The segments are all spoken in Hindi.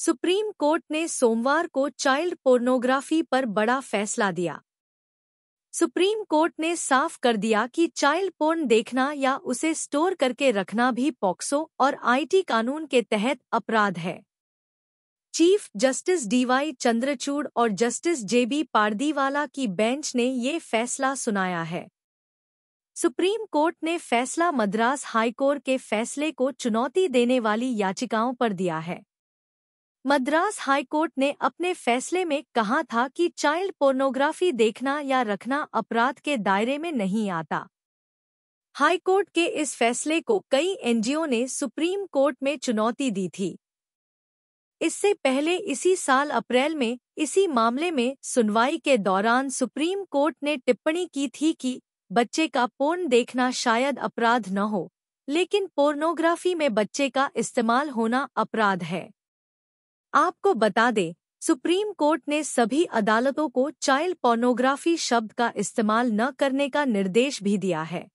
सुप्रीम कोर्ट ने सोमवार को चाइल्ड पोर्नोग्राफी पर बड़ा फैसला दिया सुप्रीम कोर्ट ने साफ कर दिया कि चाइल्ड पोर्न देखना या उसे स्टोर करके रखना भी पॉक्सो और आईटी कानून के तहत अपराध है चीफ जस्टिस डीवाई चंद्रचूड़ और जस्टिस जेबी पारदीवाला की बेंच ने ये फैसला सुनाया है सुप्रीम कोर्ट ने फैसला मद्रास हाईकोर्ट के फैसले को चुनौती देने वाली याचिकाओं पर दिया है मद्रास हाईकोर्ट ने अपने फैसले में कहा था कि चाइल्ड पोर्नोग्राफी देखना या रखना अपराध के दायरे में नहीं आता हाईकोर्ट के इस फैसले को कई एनजीओ ने सुप्रीम कोर्ट में चुनौती दी थी इससे पहले इसी साल अप्रैल में इसी मामले में सुनवाई के दौरान सुप्रीम कोर्ट ने टिप्पणी की थी कि बच्चे का पोर्न देखना शायद अपराध न हो लेकिन पोर्नोग्राफी में बच्चे का इस्तेमाल होना अपराध है आपको बता दें सुप्रीम कोर्ट ने सभी अदालतों को चाइल्ड पोर्नोग्राफी शब्द का इस्तेमाल न करने का निर्देश भी दिया है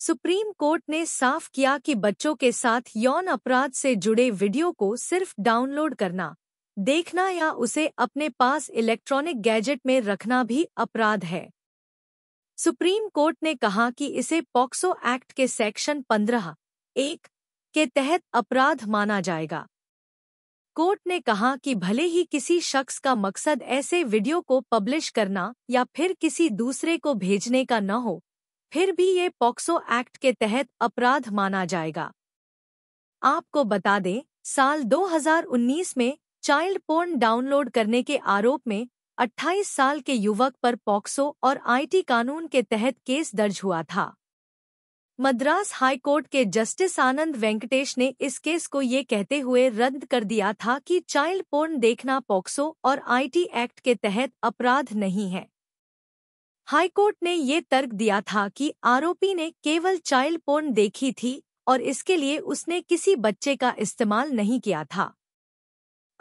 सुप्रीम कोर्ट ने साफ किया कि बच्चों के साथ यौन अपराध से जुड़े वीडियो को सिर्फ डाउनलोड करना देखना या उसे अपने पास इलेक्ट्रॉनिक गैजेट में रखना भी अपराध है सुप्रीम कोर्ट ने कहा कि इसे पॉक्सो एक्ट के सेक्शन पंद्रह एक के तहत अपराध माना जाएगा कोर्ट ने कहा कि भले ही किसी शख्स का मकसद ऐसे वीडियो को पब्लिश करना या फिर किसी दूसरे को भेजने का न हो फिर भी ये पॉक्सो एक्ट के तहत अपराध माना जाएगा आपको बता दें साल 2019 में चाइल्ड पोर्न डाउनलोड करने के आरोप में 28 साल के युवक पर पॉक्सो और आईटी कानून के तहत केस दर्ज हुआ था मद्रास हाई कोर्ट के जस्टिस आनंद वेंकटेश ने इस केस को ये कहते हुए रद्द कर दिया था कि चाइल्ड पोर्न देखना पॉक्सो और आईटी एक्ट के तहत अपराध नहीं है हाई कोर्ट ने ये तर्क दिया था कि आरोपी ने केवल चाइल्ड पोर्न देखी थी और इसके लिए उसने किसी बच्चे का इस्तेमाल नहीं किया था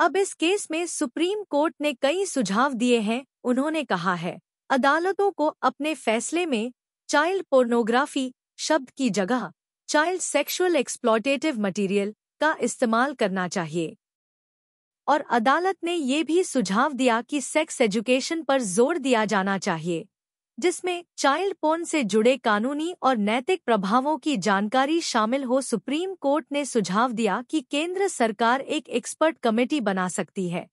अब इस केस में सुप्रीम कोर्ट ने कई सुझाव दिए हैं उन्होंने कहा है अदालतों को अपने फैसले में चाइल्ड पोर्नोग्राफी शब्द की जगह चाइल्ड सेक्सुअल एक्सप्लॉटेटिव मटेरियल का इस्तेमाल करना चाहिए और अदालत ने ये भी सुझाव दिया कि सेक्स एजुकेशन पर जोर दिया जाना चाहिए जिसमें चाइल्ड पोर्न से जुड़े कानूनी और नैतिक प्रभावों की जानकारी शामिल हो सुप्रीम कोर्ट ने सुझाव दिया कि केंद्र सरकार एक एक्सपर्ट कमेटी बना सकती है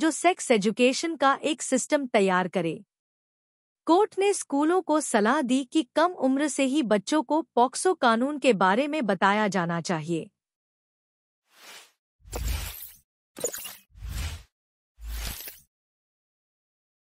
जो सेक्स एजुकेशन का एक सिस्टम तैयार करे कोर्ट ने स्कूलों को सलाह दी कि कम उम्र से ही बच्चों को पॉक्सो कानून के बारे में बताया जाना चाहिए